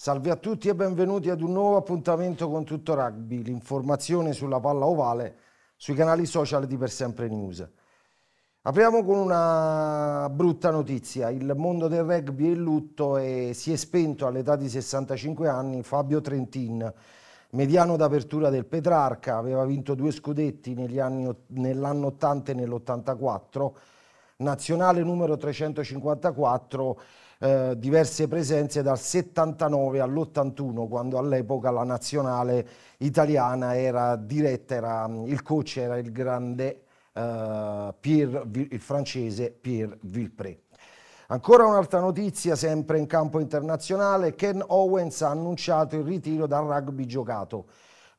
Salve a tutti e benvenuti ad un nuovo appuntamento con Tutto Rugby, l'informazione sulla palla ovale sui canali social di Per Sempre News. Apriamo con una brutta notizia, il mondo del rugby è in lutto e si è spento all'età di 65 anni Fabio Trentin, mediano d'apertura del Petrarca, aveva vinto due scudetti nell'anno 80 e nell'84, nazionale numero 354 eh, diverse presenze dal 79 all'81, quando all'epoca la nazionale italiana era diretta, era, mm, il coach era il grande eh, Pierre, il francese Pierre Villepré. Ancora un'altra notizia, sempre in campo internazionale, Ken Owens ha annunciato il ritiro dal rugby giocato.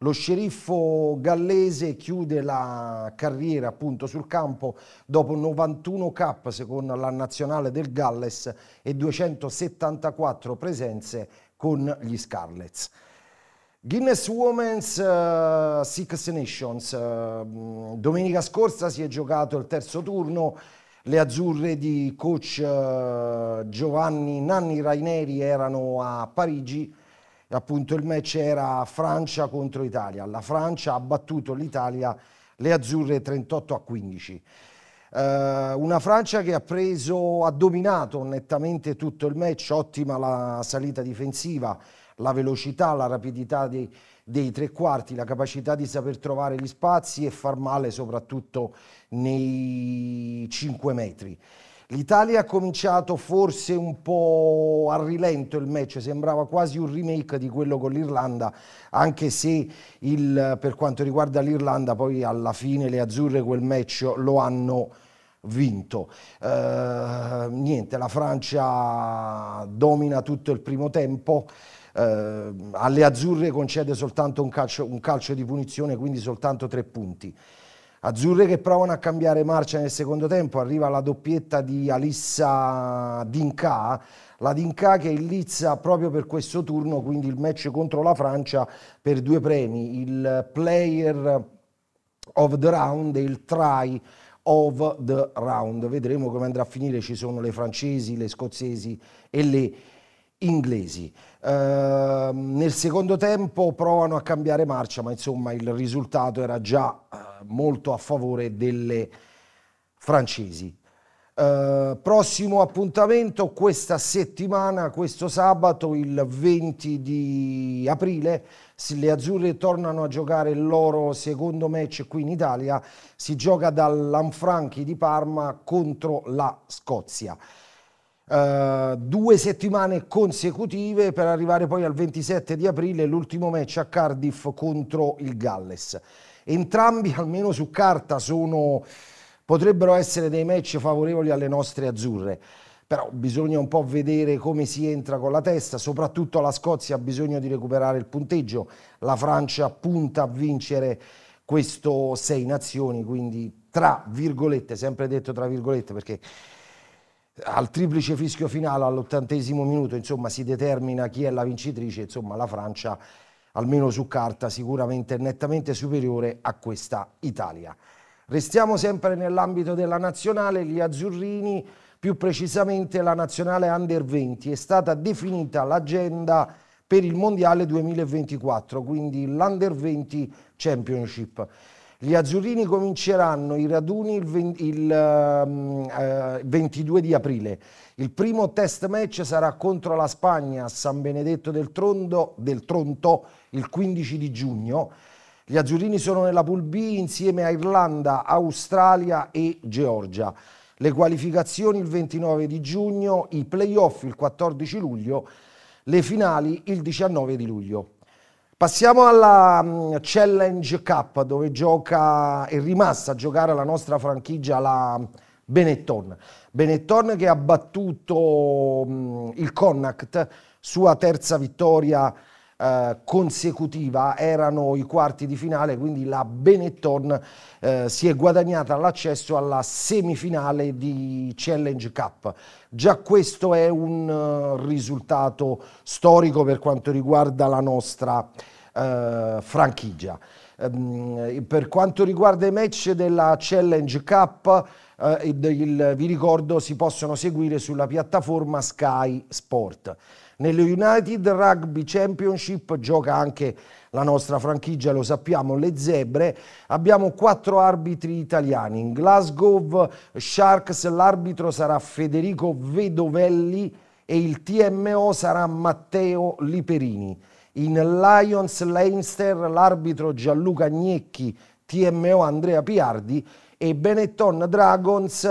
Lo sceriffo gallese chiude la carriera appunto sul campo dopo 91 cap con la nazionale del Galles e 274 presenze con gli Scarlets. Guinness Women's uh, Six Nations. Uh, domenica scorsa si è giocato il terzo turno. Le azzurre di coach uh, Giovanni Nanni Raineri erano a Parigi appunto il match era Francia contro Italia. La Francia ha battuto l'Italia, le azzurre 38 a 15. Eh, una Francia che ha preso, ha dominato nettamente tutto il match, ottima la salita difensiva, la velocità, la rapidità dei, dei tre quarti, la capacità di saper trovare gli spazi e far male soprattutto nei 5 metri. L'Italia ha cominciato forse un po' a rilento il match, sembrava quasi un remake di quello con l'Irlanda, anche se il, per quanto riguarda l'Irlanda poi alla fine le azzurre quel match lo hanno vinto. Eh, niente, la Francia domina tutto il primo tempo. Eh, alle azzurre concede soltanto un calcio, un calcio di punizione, quindi soltanto tre punti. Azzurre che provano a cambiare marcia nel secondo tempo, arriva la doppietta di Alissa Dinca, la Dinca che illizza proprio per questo turno, quindi il match contro la Francia per due premi, il player of the round e il try of the round. Vedremo come andrà a finire, ci sono le francesi, le scozzesi e le inglesi. Eh, nel secondo tempo provano a cambiare marcia, ma insomma il risultato era già eh, molto a favore delle francesi. Uh, prossimo appuntamento questa settimana, questo sabato, il 20 di aprile, le azzurre tornano a giocare il loro secondo match qui in Italia, si gioca dall'Anfranchi di Parma contro la Scozia. Uh, due settimane consecutive per arrivare poi al 27 di aprile, l'ultimo match a Cardiff contro il Galles. Entrambi, almeno su carta, sono, potrebbero essere dei match favorevoli alle nostre azzurre. Però bisogna un po' vedere come si entra con la testa, soprattutto la Scozia ha bisogno di recuperare il punteggio, la Francia punta a vincere questo sei nazioni, quindi tra virgolette, sempre detto tra virgolette perché al triplice fischio finale all'ottantesimo minuto insomma si determina chi è la vincitrice, insomma la Francia almeno su carta sicuramente nettamente superiore a questa Italia. Restiamo sempre nell'ambito della nazionale, gli azzurrini, più precisamente la nazionale under 20, è stata definita l'agenda per il Mondiale 2024, quindi l'Under 20 Championship. Gli azzurrini cominceranno i raduni il, 20, il uh, ehm, eh, 22 di aprile. Il primo test match sarà contro la Spagna a San Benedetto del, Trondo, del Tronto il 15 di giugno. Gli azzurrini sono nella Pool B insieme a Irlanda, Australia e Georgia. Le qualificazioni il 29 di giugno, i playoff il 14 luglio, le finali il 19 di luglio. Passiamo alla mm, Challenge Cup dove gioca, è rimasta a giocare la nostra franchigia, la Benetton. Benetton che ha battuto mm, il Connacht, sua terza vittoria eh, consecutiva erano i quarti di finale, quindi la Benetton eh, si è guadagnata l'accesso alla semifinale di Challenge Cup. Già questo è un uh, risultato storico per quanto riguarda la nostra uh, franchigia. Um, per quanto riguarda i match della Challenge Cup, eh, il, il, vi ricordo, si possono seguire sulla piattaforma Sky Sport. Nello United Rugby Championship gioca anche la nostra franchigia, lo sappiamo, le zebre. Abbiamo quattro arbitri italiani. In Glasgow Sharks l'arbitro sarà Federico Vedovelli e il TMO sarà Matteo Liperini. In Lions Leinster l'arbitro Gianluca Gnecchi, TMO Andrea Piardi e Benetton Dragons.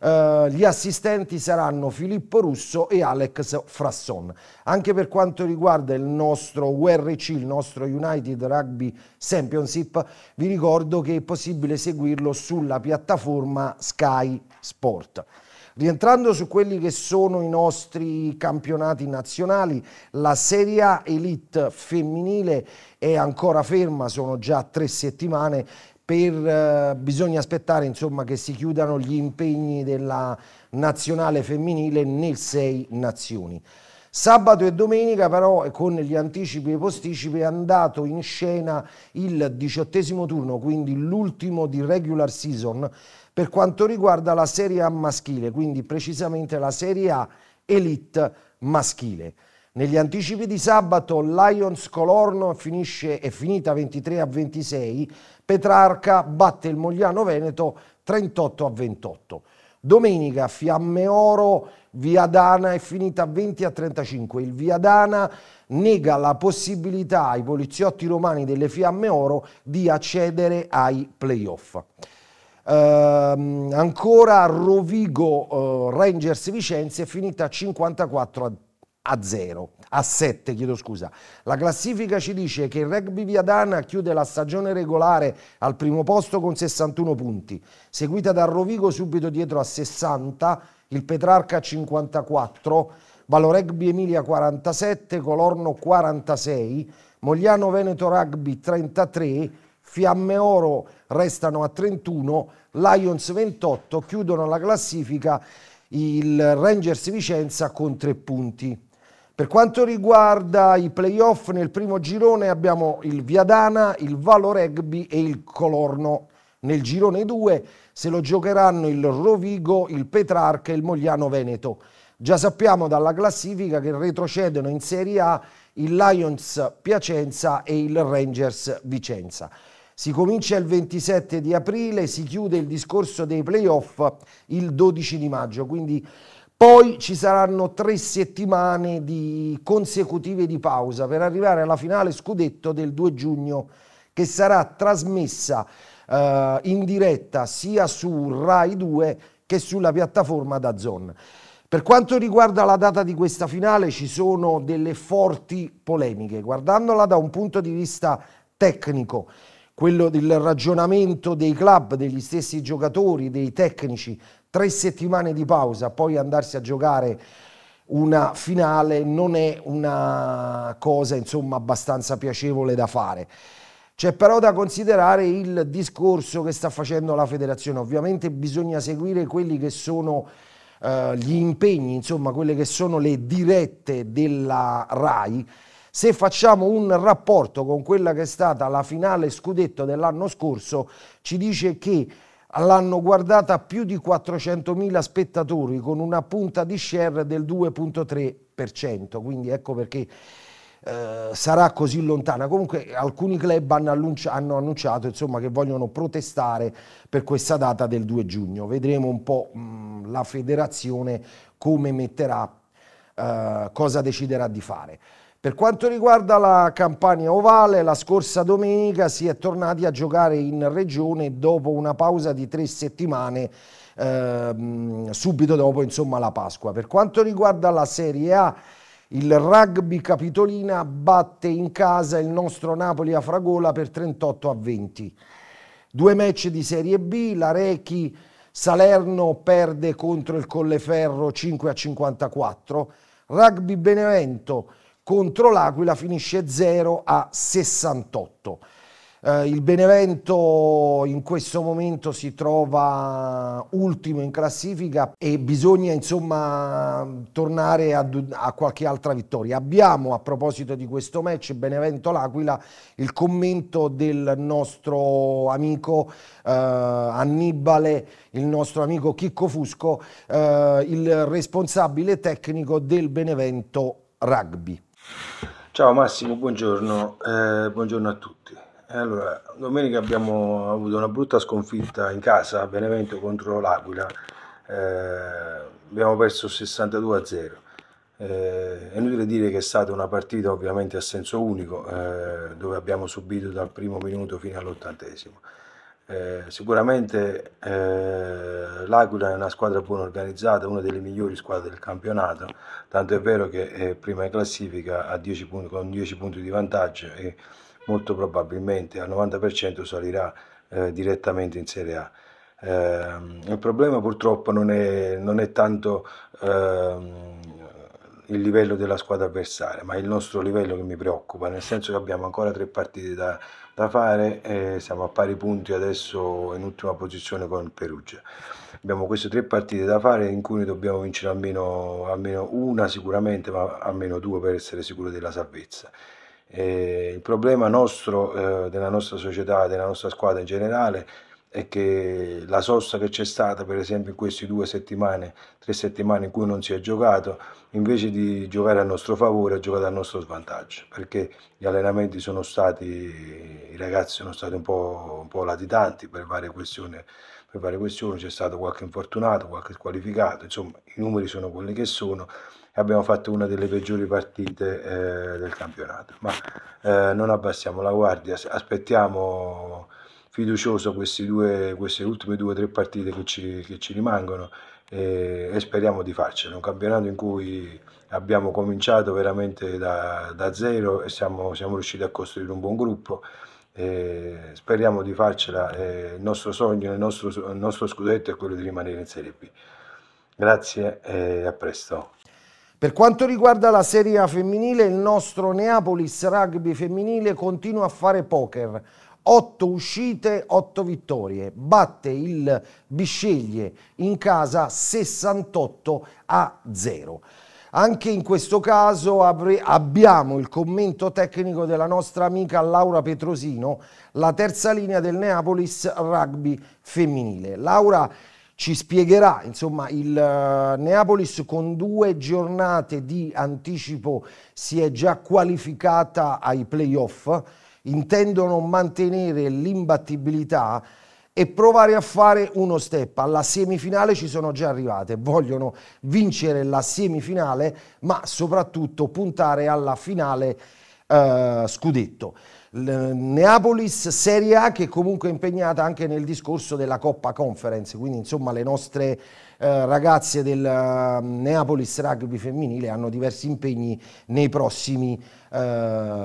Uh, gli assistenti saranno Filippo Russo e Alex Frasson. Anche per quanto riguarda il nostro URC, il nostro United Rugby Championship, vi ricordo che è possibile seguirlo sulla piattaforma Sky Sport. Rientrando su quelli che sono i nostri campionati nazionali, la Serie A Elite femminile è ancora ferma, sono già tre settimane per, eh, bisogna aspettare insomma, che si chiudano gli impegni della nazionale femminile nel sei nazioni. Sabato e domenica però con gli anticipi e posticipi è andato in scena il diciottesimo turno, quindi l'ultimo di regular season per quanto riguarda la Serie A maschile, quindi precisamente la Serie A Elite maschile. Negli anticipi di sabato Lions Colorno finisce, è finita 23 a 26, Petrarca batte il Mogliano Veneto 38 a 28. Domenica Fiamme Oro Viadana è finita 20 a 35. Il Viadana nega la possibilità ai poliziotti romani delle Fiamme Oro di accedere ai playoff. Ehm, ancora Rovigo eh, Rangers Vicenza è finita 54 a a 0, a 7 chiedo scusa. La classifica ci dice che il rugby Viadana chiude la stagione regolare al primo posto con 61 punti, seguita da Rovigo subito dietro a 60, il Petrarca a 54, Valoregbi Emilia 47, Colorno 46, Mogliano Veneto Rugby 33, Fiamme Oro restano a 31, Lions 28, chiudono la classifica il Rangers Vicenza con 3 punti. Per quanto riguarda i playoff, nel primo girone abbiamo il Viadana, il Valo Rugby e il Colorno. Nel girone 2 se lo giocheranno il Rovigo, il Petrarca e il Mogliano Veneto. Già sappiamo dalla classifica che retrocedono in Serie A il Lions Piacenza e il Rangers Vicenza. Si comincia il 27 di aprile, si chiude il discorso dei playoff il 12 di maggio, quindi poi ci saranno tre settimane di consecutive di pausa per arrivare alla finale scudetto del 2 giugno che sarà trasmessa eh, in diretta sia su Rai 2 che sulla piattaforma da Zone. Per quanto riguarda la data di questa finale ci sono delle forti polemiche, guardandola da un punto di vista tecnico, quello del ragionamento dei club, degli stessi giocatori, dei tecnici, tre settimane di pausa, poi andarsi a giocare una finale non è una cosa insomma abbastanza piacevole da fare. C'è però da considerare il discorso che sta facendo la federazione, ovviamente bisogna seguire quelli che sono eh, gli impegni, insomma quelle che sono le dirette della RAI. Se facciamo un rapporto con quella che è stata la finale scudetto dell'anno scorso, ci dice che l'hanno guardata più di 400.000 spettatori con una punta di share del 2.3%, quindi ecco perché eh, sarà così lontana. Comunque alcuni club hanno, annuncia hanno annunciato insomma, che vogliono protestare per questa data del 2 giugno. Vedremo un po' mh, mm, la federazione come metterà, eh, cosa deciderà di fare. Per quanto riguarda la campagna ovale, la scorsa domenica si è tornati a giocare in regione dopo una pausa di tre settimane, ehm, subito dopo insomma, la Pasqua. Per quanto riguarda la Serie A, il rugby capitolina batte in casa il nostro Napoli a Fragola per 38 a 20. Due match di Serie B, la Rechi Salerno perde contro il Colleferro 5 a 54. Rugby Benevento contro l'Aquila finisce 0 a 68. Eh, il Benevento in questo momento si trova ultimo in classifica e bisogna insomma tornare a, a qualche altra vittoria. Abbiamo a proposito di questo match Benevento-L'Aquila il commento del nostro amico eh, Annibale, il nostro amico Chicco Fusco, eh, il responsabile tecnico del Benevento Rugby. Ciao Massimo, buongiorno, eh, buongiorno a tutti. Allora, domenica abbiamo avuto una brutta sconfitta in casa a Benevento contro l'Aquila, eh, abbiamo perso 62 a 0. Eh, è inutile dire che è stata una partita ovviamente a senso unico, eh, dove abbiamo subito dal primo minuto fino all'ottantesimo. Eh, sicuramente eh, l'Aquila è una squadra buona organizzata, una delle migliori squadre del campionato, tanto è vero che è prima in classifica 10 punti, con 10 punti di vantaggio e molto probabilmente al 90% salirà eh, direttamente in Serie A. Eh, il problema purtroppo non è, non è tanto ehm, il livello della squadra avversaria, ma il nostro livello che mi preoccupa, nel senso che abbiamo ancora tre partite da da fare, eh, siamo a pari punti adesso in ultima posizione con Perugia. Abbiamo queste tre partite da fare in cui dobbiamo vincere almeno, almeno una sicuramente, ma almeno due per essere sicuri della salvezza. Eh, il problema nostro, eh, della nostra società, della nostra squadra in generale, è che la sosta che c'è stata per esempio in queste due settimane, tre settimane in cui non si è giocato, invece di giocare a nostro favore ha giocato a nostro svantaggio, perché gli allenamenti sono stati, i ragazzi sono stati un po', un po latitanti per varie questioni, per varie questioni, c'è stato qualche infortunato, qualche squalificato, insomma i numeri sono quelli che sono e abbiamo fatto una delle peggiori partite eh, del campionato, ma eh, non abbassiamo la guardia, aspettiamo fiducioso queste, due, queste ultime due o tre partite che ci, che ci rimangono e, e, speriamo di farcela. Un campionato in cui abbiamo cominciato veramente da, da zero e siamo, siamo, riusciti a costruire un buon gruppo. E speriamo di farcela. E il nostro sogno, il nostro, il nostro scudetto è quello di rimanere in Serie B. Grazie e a presto. Per quanto riguarda la Serie A femminile, il nostro Neapolis Rugby femminile continua a fare poker 8 uscite, 8 vittorie, batte il Bisceglie in casa 68 a 0. Anche in questo caso abbiamo il commento tecnico della nostra amica Laura Petrosino, la terza linea del Neapolis rugby femminile. Laura ci spiegherà insomma il eh, Neapolis con due giornate di anticipo si è già qualificata ai playoff intendono mantenere l'imbattibilità e provare a fare uno step. Alla semifinale ci sono già arrivate, vogliono vincere la semifinale, ma soprattutto puntare alla finale eh, scudetto. Neapolis Serie A che comunque è impegnata anche nel discorso della Coppa Conference, quindi insomma le nostre eh, ragazze del uh, Neapolis Rugby femminile hanno diversi impegni nei prossimi uh,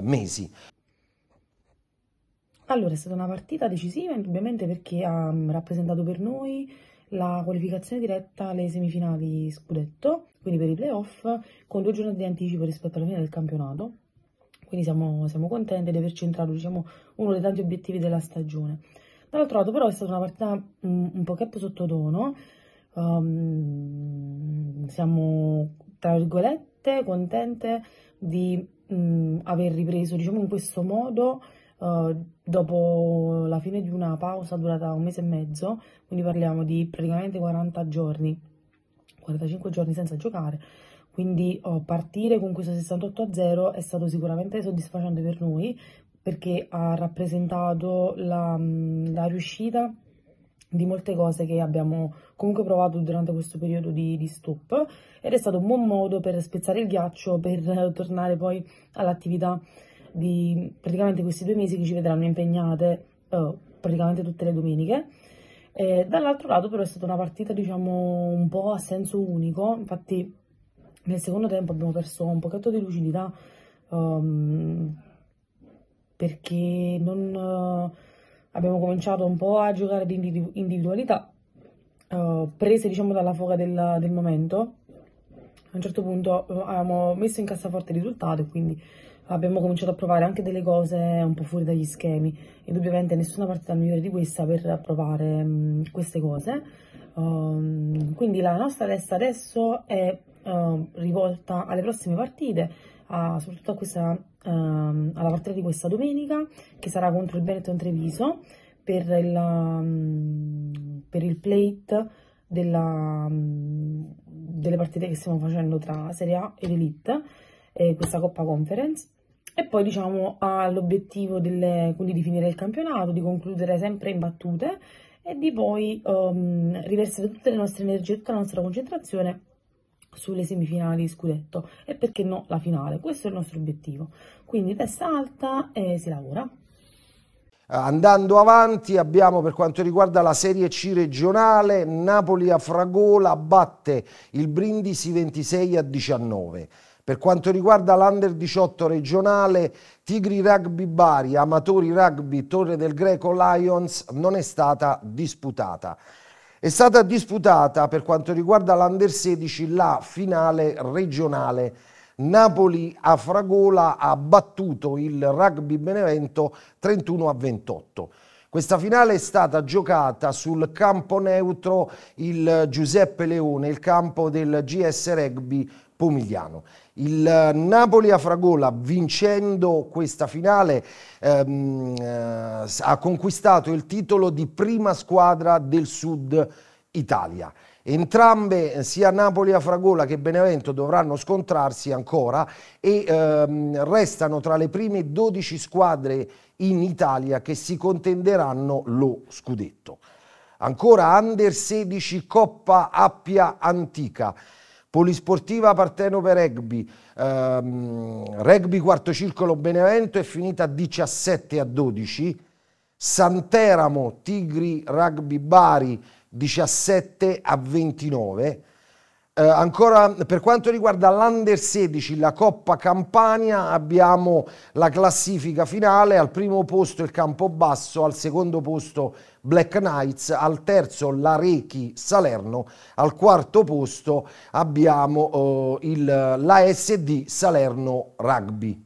mesi. Allora, è stata una partita decisiva indubbiamente perché ha mm, rappresentato per noi la qualificazione diretta alle semifinali scudetto, quindi per i playoff, con due giorni di anticipo rispetto alla fine del campionato. Quindi siamo, siamo contenti di aver centrato diciamo, uno dei tanti obiettivi della stagione. Dall'altro lato però è stata una partita mm, un, un pochetto sottotono, um, siamo tra virgolette contente di um, aver ripreso diciamo, in questo modo eh, dopo la fine di una pausa durata un mese e mezzo, quindi parliamo di praticamente 40 giorni, 45 giorni senza giocare, quindi oh, partire con questo 68 a 0 è stato sicuramente soddisfacente per noi perché ha rappresentato la, mm, la riuscita di molte cose che abbiamo comunque provato durante questo periodo di, di, stop ed è stato un buon modo per spezzare il ghiaccio, per tornare poi all'attività di praticamente questi due mesi che ci vedranno impegnate eh, praticamente tutte le domeniche. E dall'altro lato però è stata una partita diciamo un po' a senso unico, infatti nel secondo tempo abbiamo perso un pochetto di lucidità um, perché non, uh, abbiamo cominciato un po' a giocare di individualità uh, prese diciamo dalla foga del, del momento a un certo punto eh, avevamo messo in cassaforte il risultato e quindi abbiamo cominciato a provare anche delle cose un po' fuori dagli schemi e ovviamente nessuna partita migliore di questa per provare mh, mm, queste cose. Um, quindi la nostra testa adesso è uh, rivolta alle prossime partite, a, soprattutto a questa, uh, alla partita di questa domenica che sarà contro il Benetton Treviso per il, um, per il plate della, mm, delle partite che stiamo facendo tra Serie A ed Elite, e questa Coppa Conference. E poi diciamo ha l'obiettivo delle, quindi di finire il campionato, di concludere sempre in battute e di poi um, riversare tutte le nostre energie, tutta la nostra concentrazione sulle semifinali di scudetto e perché no la finale. Questo è il nostro obiettivo. Quindi testa alta e si lavora. Andando avanti abbiamo per quanto riguarda la Serie C regionale, Napoli a Fragola batte il Brindisi 26 a 19. Per quanto riguarda l'Under 18 regionale, Tigri Rugby Bari, Amatori Rugby Torre del Greco Lions non è stata disputata. È stata disputata per quanto riguarda l'Under 16 la finale regionale. Napoli a Fragola ha battuto il Rugby Benevento 31 a 28. Questa finale è stata giocata sul campo neutro il Giuseppe Leone, il campo del GS Rugby Pomigliano. Il eh, Napoli a Fragola vincendo questa finale ehm, eh, ha conquistato il titolo di prima squadra del Sud Italia. Entrambe, eh, sia Napoli a Fragola che Benevento, dovranno scontrarsi ancora e ehm, restano tra le prime 12 squadre in Italia che si contenderanno lo scudetto. Ancora Under 16 Coppa Appia Antica. Polisportiva Partenope Rugby, ehm, Rugby Quarto Circolo Benevento è finita 17 a 12, Santeramo Tigri Rugby Bari 17 a 29, eh, ancora per quanto riguarda l'Under 16, la Coppa Campania, abbiamo la classifica finale, al primo posto il Campobasso, al secondo posto Black Knights, al terzo l'Arechi Salerno, al quarto posto abbiamo eh, il, l'ASD Salerno Rugby.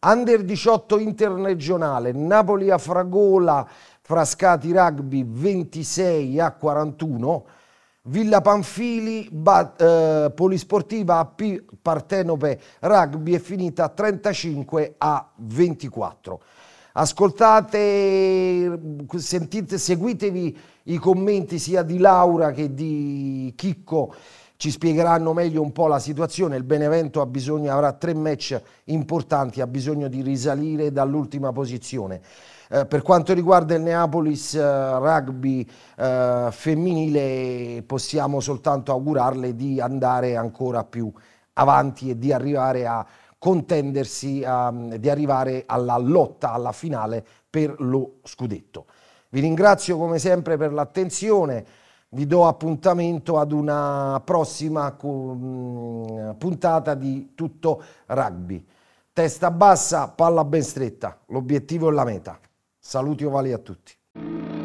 Under 18 internazionale, Napoli a Fragola, Frascati Rugby 26 a 41, Villa Panfili, ba, eh, Polisportiva AP Partenope Rugby è finita 35 a 24. Ascoltate, sentite, seguitevi i commenti sia di Laura che di Chicco ci spiegheranno meglio un po' la situazione. Il Benevento bisogno, avrà tre match importanti, ha bisogno di risalire dall'ultima posizione. Eh, per quanto riguarda il Neapolis eh, rugby eh, femminile possiamo soltanto augurarle di andare ancora più avanti e di arrivare a contendersi, um, di arrivare alla lotta, alla finale per lo scudetto. Vi ringrazio come sempre per l'attenzione, vi do appuntamento ad una prossima mm, puntata di Tutto Rugby. Testa bassa, palla ben stretta, l'obiettivo è la meta. Saluti ovali a tutti.